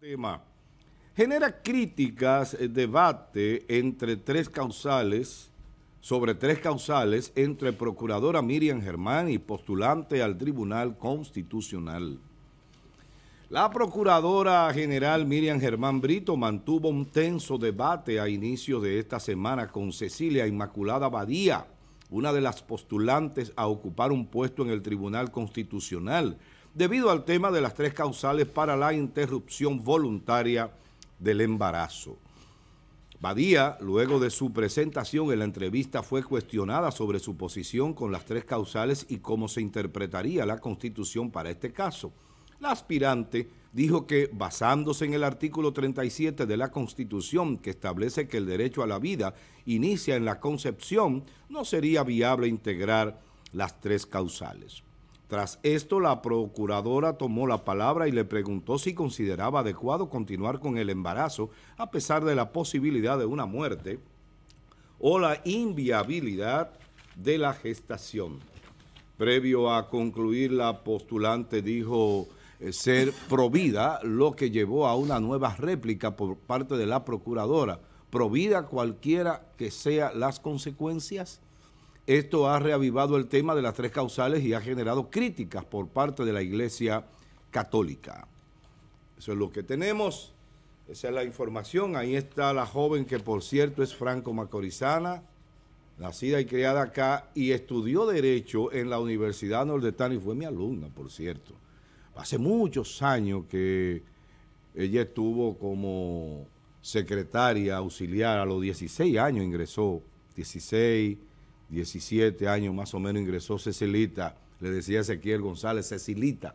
tema genera críticas, eh, debate entre tres causales, sobre tres causales, entre procuradora Miriam Germán y postulante al Tribunal Constitucional. La Procuradora General Miriam Germán Brito mantuvo un tenso debate a inicio de esta semana con Cecilia Inmaculada Badía, una de las postulantes a ocupar un puesto en el Tribunal Constitucional, debido al tema de las tres causales para la interrupción voluntaria del embarazo. Badía, luego de su presentación en la entrevista, fue cuestionada sobre su posición con las tres causales y cómo se interpretaría la Constitución para este caso. La aspirante dijo que, basándose en el artículo 37 de la Constitución, que establece que el derecho a la vida inicia en la concepción, no sería viable integrar las tres causales. Tras esto, la procuradora tomó la palabra y le preguntó si consideraba adecuado continuar con el embarazo a pesar de la posibilidad de una muerte o la inviabilidad de la gestación. Previo a concluir, la postulante dijo eh, ser provida, lo que llevó a una nueva réplica por parte de la procuradora. ¿Provida cualquiera que sea las consecuencias? Esto ha reavivado el tema de las tres causales y ha generado críticas por parte de la Iglesia Católica. Eso es lo que tenemos. Esa es la información. Ahí está la joven que, por cierto, es franco-macorizana, nacida y criada acá y estudió Derecho en la Universidad Nordestana y fue mi alumna, por cierto. Hace muchos años que ella estuvo como secretaria auxiliar, a los 16 años ingresó, 16, 17 años más o menos, ingresó Cecilita, le decía Ezequiel González, Cecilita,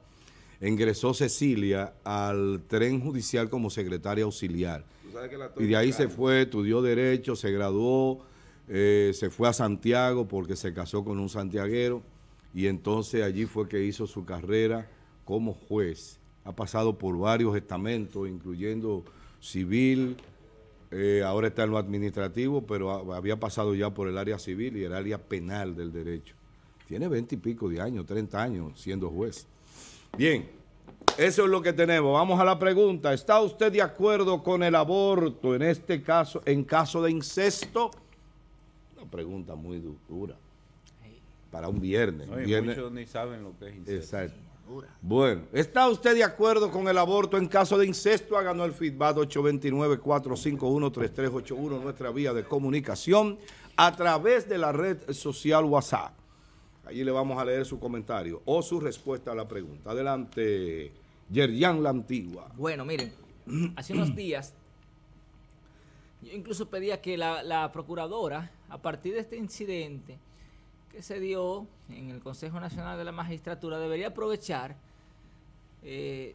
ingresó Cecilia al tren judicial como secretaria auxiliar. Y de ahí se fue, estudió Derecho, se graduó, eh, se fue a Santiago porque se casó con un santiaguero y entonces allí fue que hizo su carrera como juez. Ha pasado por varios estamentos, incluyendo civil, eh, ahora está en lo administrativo, pero había pasado ya por el área civil y el área penal del derecho. Tiene veinte y pico de años, 30 años siendo juez. Bien, eso es lo que tenemos. Vamos a la pregunta. ¿Está usted de acuerdo con el aborto en este caso, en caso de incesto? Una pregunta muy dura. Para un viernes. viernes. Muchos ni saben lo que es incesto. Exacto. Bueno, ¿está usted de acuerdo con el aborto en caso de incesto? Háganos el feedback 829-451-3381, nuestra vía de comunicación, a través de la red social WhatsApp. Allí le vamos a leer su comentario o su respuesta a la pregunta. Adelante, Yerian la Antigua. Bueno, miren, hace unos días yo incluso pedía que la, la procuradora, a partir de este incidente, que se dio en el Consejo Nacional de la Magistratura debería aprovechar eh,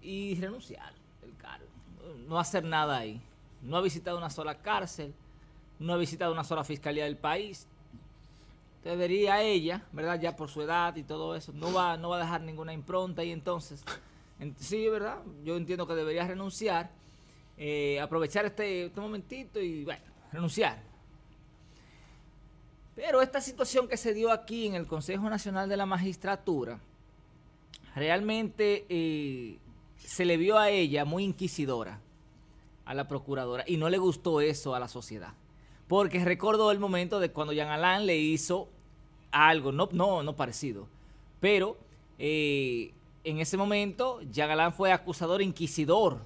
y renunciar el cargo, no hacer nada ahí. No ha visitado una sola cárcel, no ha visitado una sola fiscalía del país. Debería ella, ¿verdad? Ya por su edad y todo eso, no va, no va a dejar ninguna impronta y entonces, sí, ¿verdad? Yo entiendo que debería renunciar, eh, aprovechar este, este momentito y, bueno, renunciar pero esta situación que se dio aquí en el Consejo Nacional de la Magistratura, realmente eh, se le vio a ella muy inquisidora, a la procuradora, y no le gustó eso a la sociedad. Porque recordó el momento de cuando Jean Alain le hizo algo, no, no, no parecido, pero eh, en ese momento Jean Alain fue acusador inquisidor.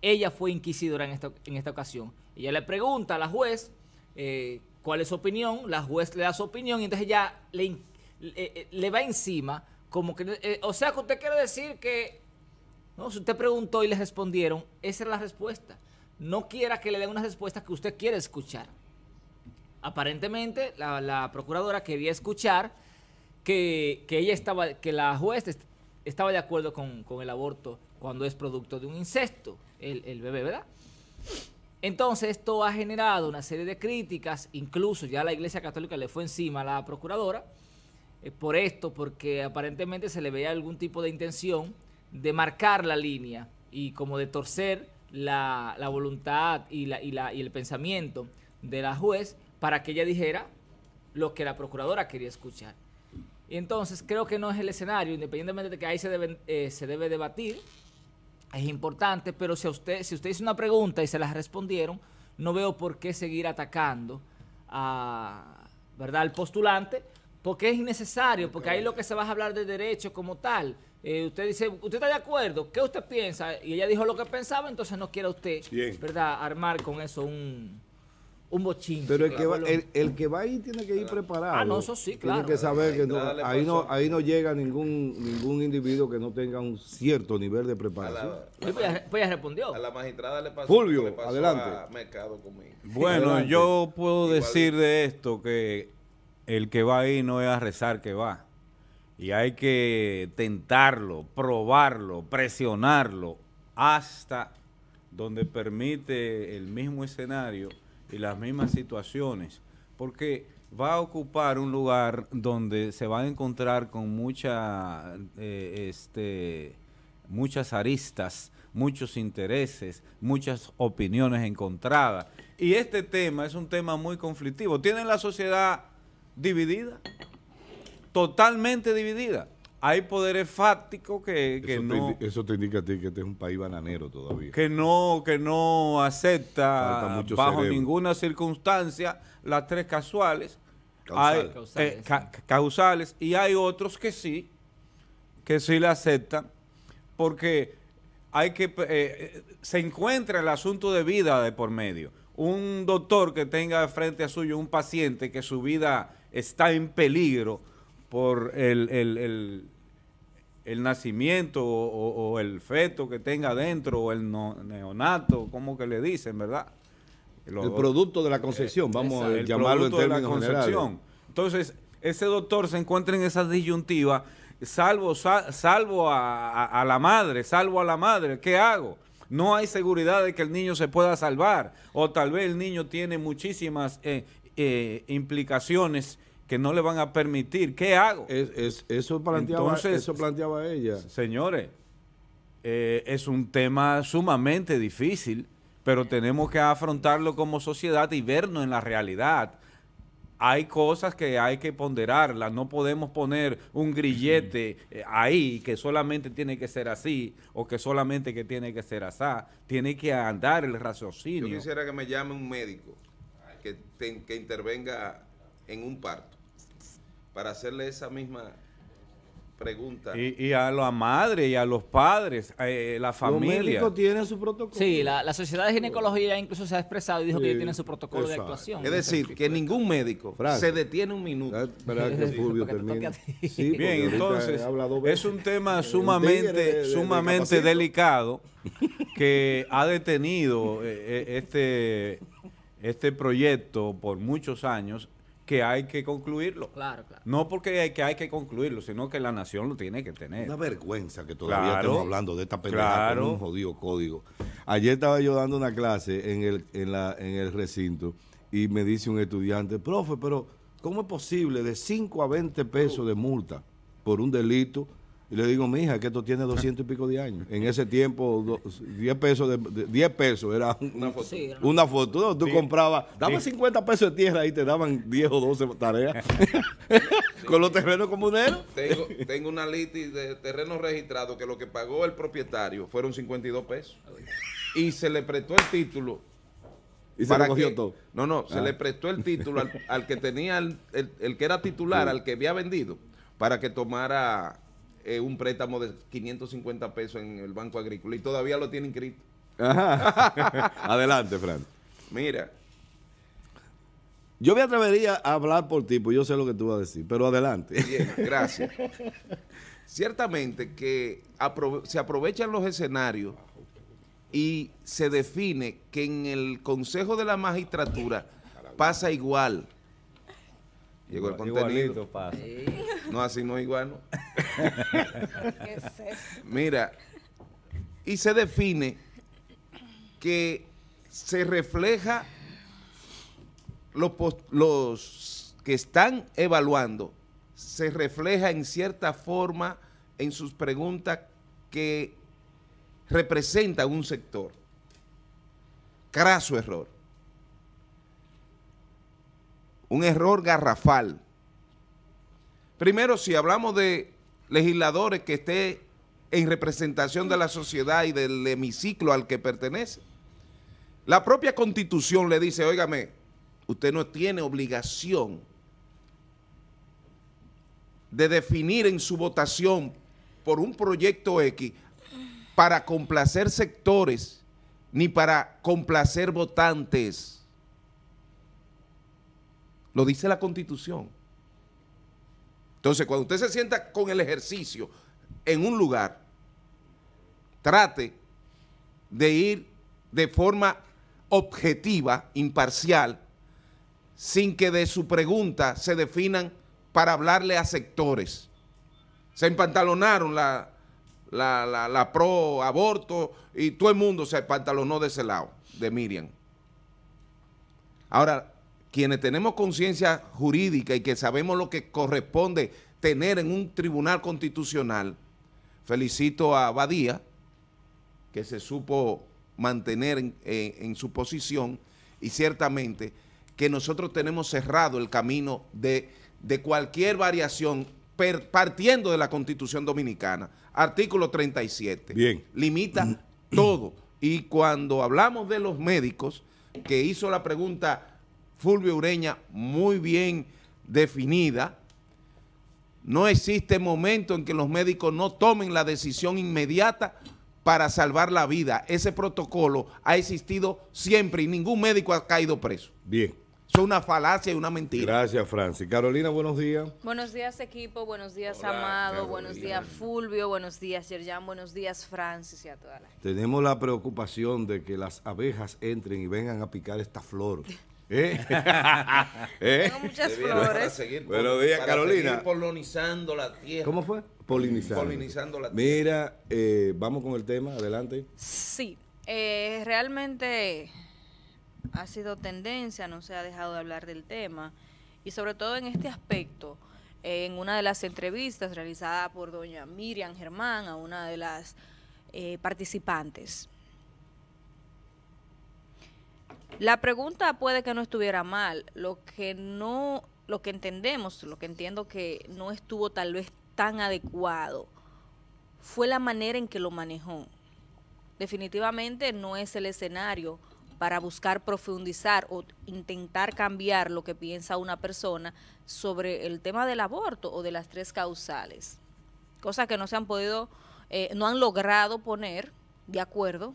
Ella fue inquisidora en esta, en esta ocasión. Ella le pregunta a la juez eh, cuál es su opinión, la juez le da su opinión y entonces ya le, eh, le, va encima, como que, eh, o sea que usted quiere decir que, no, si usted preguntó y le respondieron, esa es la respuesta. No quiera que le den una respuesta que usted quiere escuchar. Aparentemente, la, procuradora quería escuchar que, ella estaba, que la juez estaba de acuerdo con, el aborto cuando es producto de un incesto, el, el bebé, ¿verdad? Entonces esto ha generado una serie de críticas, incluso ya la Iglesia Católica le fue encima a la procuradora eh, por esto, porque aparentemente se le veía algún tipo de intención de marcar la línea y como de torcer la, voluntad y, el pensamiento de la juez para que ella dijera lo que la procuradora quería escuchar. Y entonces creo que no es el escenario, independientemente de que ahí se, eh, se debe debatir es importante, pero si, a usted, si usted hizo una pregunta y se la respondieron, no veo por qué seguir atacando a, ¿verdad? al postulante, porque es innecesario, porque ahí lo que se va a hablar de derecho como tal. Eh, usted dice, ¿usted está de acuerdo? ¿Qué usted piensa? Y ella dijo lo que pensaba, entonces no quiere usted, ¿verdad?, armar con eso un un Pero el, que va, el, ahí tiene que ir preparado. Ah, no, eso sí, claro. Tiene que saber eh, que eh, ahí, no, llega ningún ningún individuo que no tenga un cierto nivel de preparación. Pues, pues, ya, respondió. A la magistrada le pasó, Fulvio, adelante. mercado Bueno, yo puedo decir de esto que el que va ahí no es a rezar que va. Y hay que tentarlo, probarlo, presionarlo hasta donde permite el mismo escenario y las mismas situaciones, porque va a ocupar un lugar donde se va a encontrar con mucha, eh, este, muchas aristas, muchos intereses, muchas opiniones encontradas. Y este tema es un tema muy conflictivo. Tienen la sociedad dividida, totalmente dividida hay poderes fácticos que, eso no... Te, eso te indica a ti que este es un país bananero todavía. Que no, que no acepta bajo ninguna circunstancia las tres Causales. Eh, causales. Y hay otros que sí, que sí le aceptan, porque hay que eh, eh, se encuentra el asunto de vida de por medio. Un doctor que tenga frente a suyo un paciente que su vida está en peligro por el, el nacimiento o, el feto que tenga dentro o el neonato, como que le dicen, ¿verdad? el producto de la concepción, eh, vamos a llamarlo de la concepción. Entonces, ese doctor se encuentra en esa disyuntiva, salvo, salvo a, la madre, salvo a la madre, ¿qué hago? No hay seguridad de que el niño se pueda salvar, o tal vez el niño tiene muchísimas eh, eh, implicaciones que no le van a permitir. ¿Qué hago? eso, planteaba, Entonces, eso planteaba ella. Señores, eh, es un tema sumamente difícil, pero tenemos que afrontarlo como sociedad y vernos en la realidad. Hay cosas que hay que ponderarlas, no podemos poner un grillete eh, ahí que solamente tiene que ser así o que solamente que tiene que ser así. Tiene que andar el raciocinio. Yo quisiera que me llame un médico que, que intervenga en un parto para hacerle esa misma pregunta. Y, a la madre y a los padres, eh, la familia. Los médicos tienen su protocolo. Sí, la, Sociedad de Ginecología incluso se ha expresado y dijo que ellos tienen su protocolo de actuación. Es decir, que ningún médico se detiene un minuto. que Fulvio termine. Bien, entonces, es un tema sumamente, sumamente delicado que ha detenido eh, eh, este, este proyecto por muchos años que hay que concluirlo. No porque hay que, hay que concluirlo, sino que la nación lo tiene que tener. Una vergüenza que todavía estamos hablando de esta pendeja con un jodido código. Ayer estaba yo dando una clase en el, en, en el recinto y me dice un estudiante, profe, pero ¿cómo es posible de 5 a 20 pesos de multa por un delito y le digo, mija, que esto tiene doscientos y pico de años. En ese tiempo, 10 pesos de, pesos era una foto. una foto. Tú comprabas, dame 50 pesos de tierra y te daban 10 o 12 tareas. Con los terrenos comuneros. Tengo, una lista de terrenos registrados que lo que pagó el propietario fueron 52 pesos. Y se le prestó el título. Y para se recogió todo. No, no, se le ah. prestó el título al, que tenía, el que era titular, al que había vendido, para que tomara eh, un préstamo de 550 pesos en el Banco Agrícola y todavía lo tiene inscrito. Adelante, Fran. Mira. Yo me atrevería a hablar por ti, pues yo sé lo que tú vas a decir, pero adelante. gracias. Ciertamente que se aprovechan los escenarios y se define que en el Consejo de la Magistratura pasa igual. Llegó el contenido. No, así no igual. ¿no? Mira, y se define que se refleja los, los que están evaluando, se refleja en cierta forma en sus preguntas que representan un sector. Craso error. Un error garrafal. Primero, si hablamos de legisladores que esté en representación de la sociedad y del hemiciclo al que pertenece. La propia constitución le dice, óigame, usted no tiene obligación de definir en su votación por un proyecto X para complacer sectores ni para complacer votantes. Lo dice la Constitución. Entonces, cuando usted se sienta con el ejercicio en un lugar, trate de ir de forma objetiva, imparcial, sin que de su pregunta se definan para hablarle a sectores. Se empantalonaron la, la, pro aborto y todo el mundo se empantalonó de ese lado, de Miriam. Ahora, quienes tenemos conciencia jurídica y que sabemos lo que corresponde tener en un tribunal constitucional, felicito a Badía, que se supo mantener en, su posición y ciertamente que nosotros tenemos cerrado el camino de, cualquier variación partiendo de la Constitución Dominicana. Artículo 37. Bien. Limita mm. todo. Y cuando hablamos de los médicos, que hizo la pregunta Fulvio Ureña muy bien definida. No existe momento en que los médicos no tomen la decisión inmediata para salvar la vida. Ese protocolo ha existido siempre y ningún médico ha caído preso. Bien. es una falacia y una mentira. Gracias, Francis. Carolina, buenos días. Buenos días, equipo. Buenos días, Amado. Buenos días, Fulvio. Buenos días, Yerjan. Buenos días, Francis y a toda Tenemos la preocupación de que las abejas entren y vengan a picar esta flor. ¿Eh? ¿Eh? muchas flores. Seguir, Buenos días, Carolina. Polinizando la tierra. ¿Cómo fue? Polinizando. Polinizando la tierra. Mira, eh, vamos con el tema, adelante. Sí, realmente ha sido tendencia, no se ha dejado de hablar del tema, y sobre todo en este aspecto, en una de las entrevistas realizada por doña Miriam Germán a una de las participantes la pregunta puede que no estuviera mal, lo que no, lo que entendemos, lo que entiendo que no estuvo tal vez tan adecuado, fue la manera en que lo manejó. Definitivamente no es el escenario para buscar profundizar o intentar cambiar lo que piensa una persona sobre el tema del aborto o de las tres causales. Cosas que no se han podido, eh, no han logrado poner de acuerdo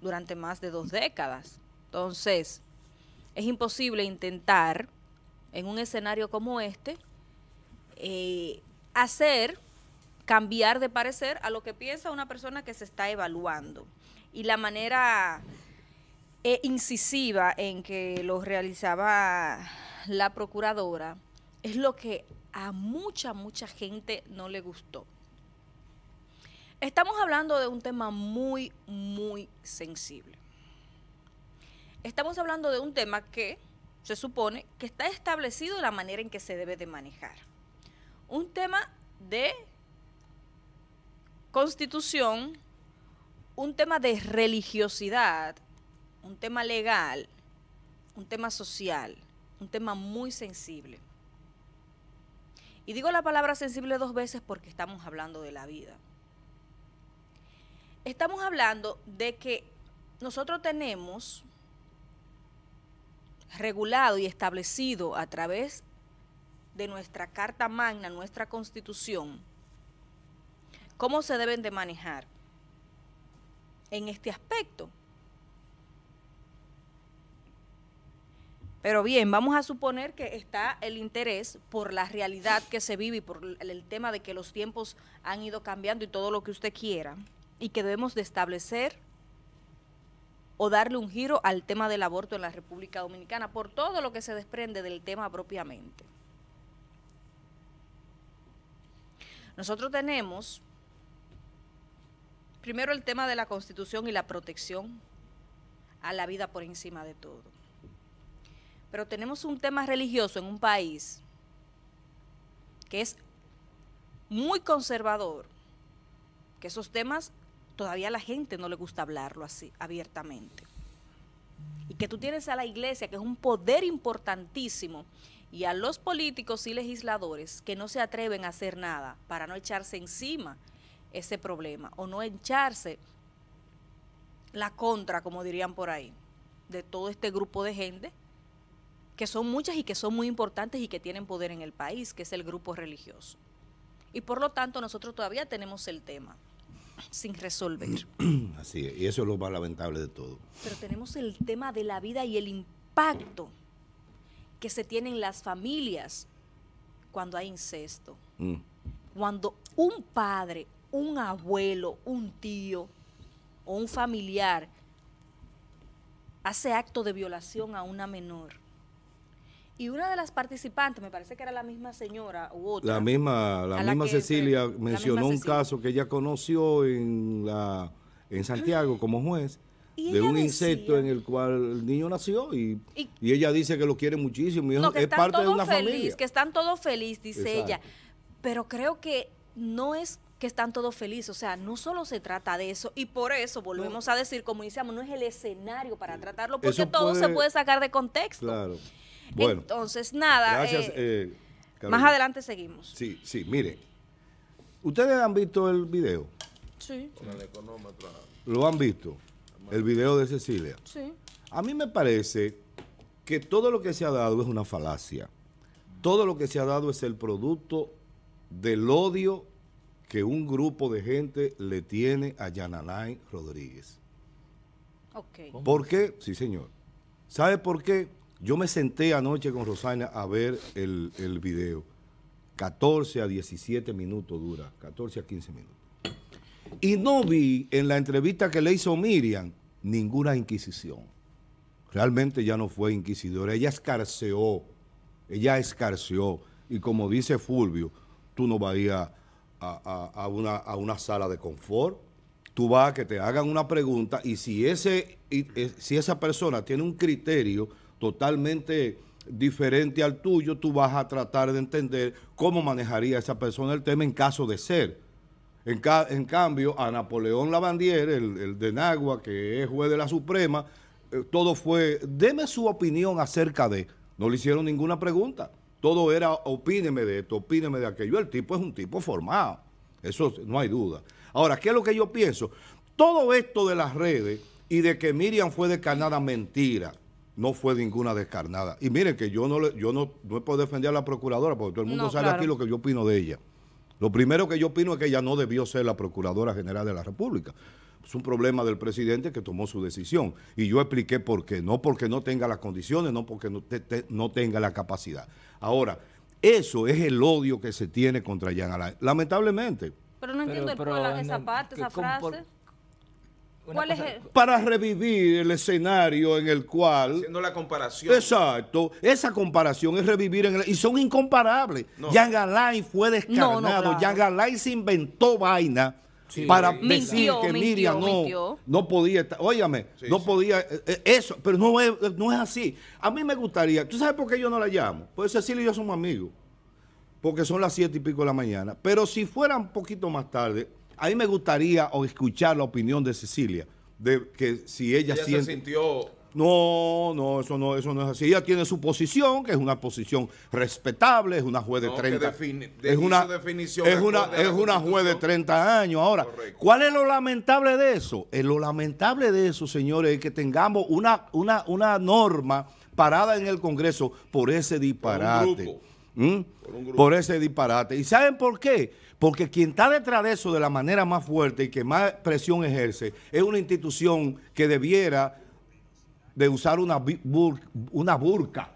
durante más de dos décadas. Entonces, es imposible intentar en un escenario como este eh, hacer cambiar de parecer a lo que piensa una persona que se está evaluando. Y la manera eh, incisiva en que lo realizaba la procuradora es lo que a mucha, mucha gente no le gustó. Estamos hablando de un tema muy, muy sensible estamos hablando de un tema que se supone que está establecido la manera en que se debe de manejar. Un tema de constitución, un tema de religiosidad, un tema legal, un tema social, un tema muy sensible. Y digo la palabra sensible dos veces porque estamos hablando de la vida. Estamos hablando de que nosotros tenemos regulado y establecido a través de nuestra Carta Magna, nuestra Constitución, cómo se deben de manejar en este aspecto. Pero bien, vamos a suponer que está el interés por la realidad que se vive y por el tema de que los tiempos han ido cambiando y todo lo que usted quiera, y que debemos de establecer o darle un giro al tema del aborto en la República Dominicana, por todo lo que se desprende del tema propiamente. Nosotros tenemos primero el tema de la constitución y la protección a la vida por encima de todo. Pero tenemos un tema religioso en un país que es muy conservador, que esos temas todavía a la gente no le gusta hablarlo así abiertamente. Y que tú tienes a la iglesia, que es un poder importantísimo, y a los políticos y legisladores que no se atreven a hacer nada para no echarse encima ese problema o no echarse la contra, como dirían por ahí, de todo este grupo de gente, que son muchas y que son muy importantes y que tienen poder en el país, que es el grupo religioso. Y por lo tanto nosotros todavía tenemos el tema sin resolver. Así es, y eso es lo más lamentable de todo. Pero tenemos el tema de la vida y el impacto que se tiene en las familias cuando hay incesto. Mm. Cuando un padre, un abuelo, un tío o un familiar hace acto de violación a una menor y una de las participantes, me parece que era la misma señora u otra. La misma, la misma Cecilia mencionó un caso que ella conoció en, la, en Santiago como juez de un insecto en el cual el niño nació y, ella dice que lo quiere muchísimo. es parte de una familia. Que están todos felices, dice ella. Pero creo que no es que están todos felices, o sea, no solo se trata de eso y por eso volvemos a decir, como decíamos, no es el escenario para eh, tratarlo porque todo se puede sacar de contexto. Claro. Bueno, Entonces, nada. Eh, eh, más adelante seguimos. Sí, sí, mire. ¿Ustedes han visto el video? Sí. ¿Lo han visto? El video de Cecilia. Sí. A mí me parece que todo lo que se ha dado es una falacia. Todo lo que se ha dado es el producto del odio que un grupo de gente le tiene a Yananay Rodríguez. Okay. ¿Por qué? Sí, señor. ¿Sabe por qué? Yo me senté anoche con Rosana a ver el, el video. 14 a 17 minutos dura, 14 a 15 minutos. Y no vi en la entrevista que le hizo Miriam ninguna inquisición. Realmente ya no fue inquisidora, ella escarceó, ella escarceó. Y como dice Fulvio, tú no vas a ir a, una, sala de confort, tú vas a que te hagan una pregunta y si, ese, y, eh, si esa persona tiene un criterio totalmente diferente al tuyo, tú vas a tratar de entender cómo manejaría esa persona el tema en caso de ser. En, en cambio, a Napoleón Lavandier, el, de Nagua, que es juez de la Suprema, eh, todo fue, deme su opinión acerca de. No le hicieron ninguna pregunta. Todo era, opíneme de esto, opíneme de aquello. El tipo es un tipo formado. Eso no hay duda. Ahora, ¿qué es lo que yo pienso? Todo esto de las redes y de que Miriam fue de Canadá, mentira no fue ninguna descarnada. Y miren que yo no yo no, puedo defender a la procuradora, porque todo el mundo sabe aquí lo que yo opino de ella. Lo primero que yo opino es que ella no debió ser la Procuradora General de la República. Es un problema del presidente que tomó su decisión. Y yo expliqué por qué. No porque no tenga las condiciones, no porque no, tenga la capacidad. Ahora, eso es el odio que se tiene contra Yan Alain. Lamentablemente. Pero no entiendo esa parte, esa frase. Para revivir el escenario en el cual... Haciendo la comparación. Exacto. Esa comparación es revivir en el... Y son incomparables. Yang Jan fue descarnado. Yang se inventó vaina. para decir que Miriam no, no podía estar, óyame, no podía, eh, eh, eso, pero no es, no es así. A mí me gustaría, ¿tú sabes por qué yo no la llamo? Pues Cecilia y yo somos amigos, porque son las siete y pico de la mañana, pero si fuera un poquito más tarde, a mí me gustaría o escuchar la opinión de Cecilia, de que si ella, se sintió... No, no, eso no, eso no es así. Ella tiene su posición, que es una posición respetable, es una juez de 30 años. es una, definición es una, es una juez de 30 años. Ahora, ¿cuál es lo lamentable de eso? Eh, lo lamentable de eso, señores, es que tengamos una, una, norma parada en el Congreso por ese disparate. Por, ¿Mm? por ese disparate. ¿Y saben por qué? Porque quien está detrás de eso de la manera más fuerte y que más presión ejerce es una institución que debiera de usar una, burca,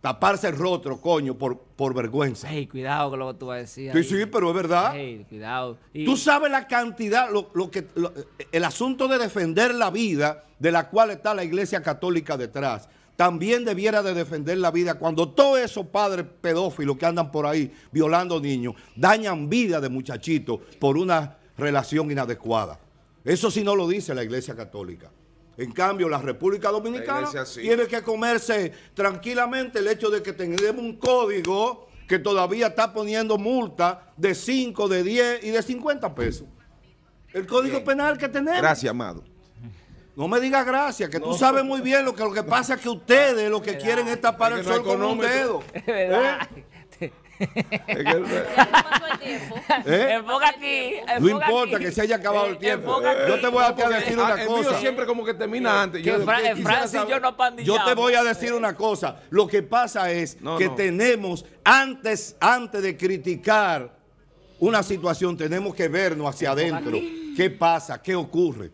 taparse el rostro, coño, por, por vergüenza. Ey, cuidado con lo que tú vas a decir. Sí, sí, pero es verdad. Ey, cuidado. Tú sabes la cantidad, lo, que, el asunto de defender la vida de la cual está la Iglesia Católica detrás también debiera de defender la vida cuando todos esos padres pedófilos que andan por ahí violando niños dañan vida de muchachitos por una relación inadecuada. Eso sí no lo dice la Iglesia Católica. En cambio, la República Dominicana tiene que comerse tranquilamente el hecho de que tenemos un código que todavía está poniendo multa de 5, de 10 y de 50 pesos. El código penal que tenemos. Gracias, amado. No me digas gracias, que tú sabes muy bien lo que, lo que pasa que ustedes lo que quieren es tapar el sol con un dedo. No importa que se haya acabado el eh, tiempo. Yo te voy a, decir ah, una cosa. siempre como que termina antes. Eh, yo, te voy a decir una cosa. Lo que pasa es que tenemos, antes, antes de criticar una situación, tenemos que vernos hacia adentro. ¿Qué pasa? ¿Qué ocurre?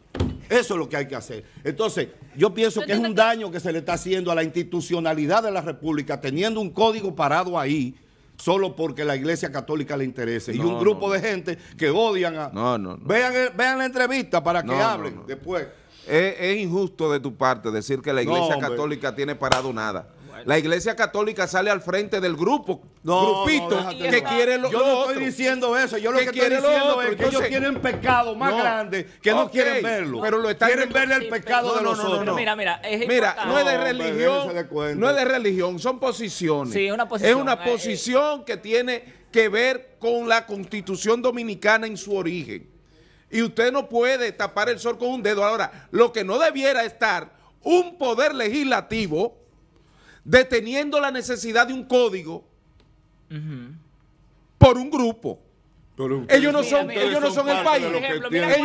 Eso es lo que hay que hacer. Entonces, yo pienso que es un daño que se le está haciendo a la institucionalidad de la República teniendo un código parado ahí solo porque la iglesia católica le interese. y un grupo de gente que odian a... No, no, no. Vean, la entrevista para que hablen después. es, injusto de tu parte decir que la iglesia católica tiene parado nada la iglesia católica sale al frente del grupo, grupito, que quiere lo, yo no estoy diciendo eso, yo lo que, estoy diciendo es que ellos tienen pecado más grande que no quieren verlo. Pero lo quieren verle el pecado de los otros. Mira, mira, mira, no es de religión, no es de religión, son posiciones. es una eh, eh. posición que tiene que ver con la Constitución Dominicana en su origen. Y usted no puede tapar el sol con un dedo. Ahora, lo que no debiera estar un poder legislativo deteniendo la necesidad de un código por un grupo. Ellos no son, ellos no son, el país. ellos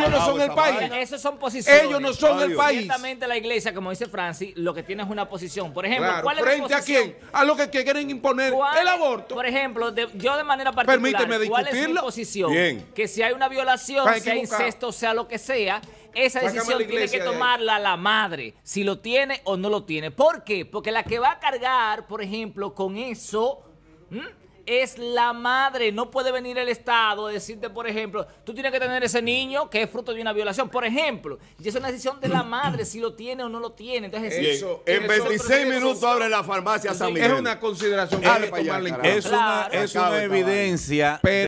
no son el país. Esas son posiciones. Ellos no son el país. exactamente la iglesia, como dice Francis, lo que tiene es una posición. Por ejemplo, frente a quién? A lo que quieren imponer el aborto. Por ejemplo, yo de manera particular, Permíteme ¿cuál es mi posición? Que si hay una violación, sea incesto, sea lo que sea, esa decisión tiene que tomarla la madre, si lo tiene o no lo tiene. ¿Por qué? Porque la que va a cargar, por ejemplo, con eso... es la madre. No puede venir el Estado a decirte, por ejemplo, tú tienes que tener ese niño que es fruto de una violación, por ejemplo. Y es una decisión de la madre, si lo tiene o no lo tiene. eso, en 26 minutos abre la farmacia San Es una consideración. Es, para es, una, es una evidencia.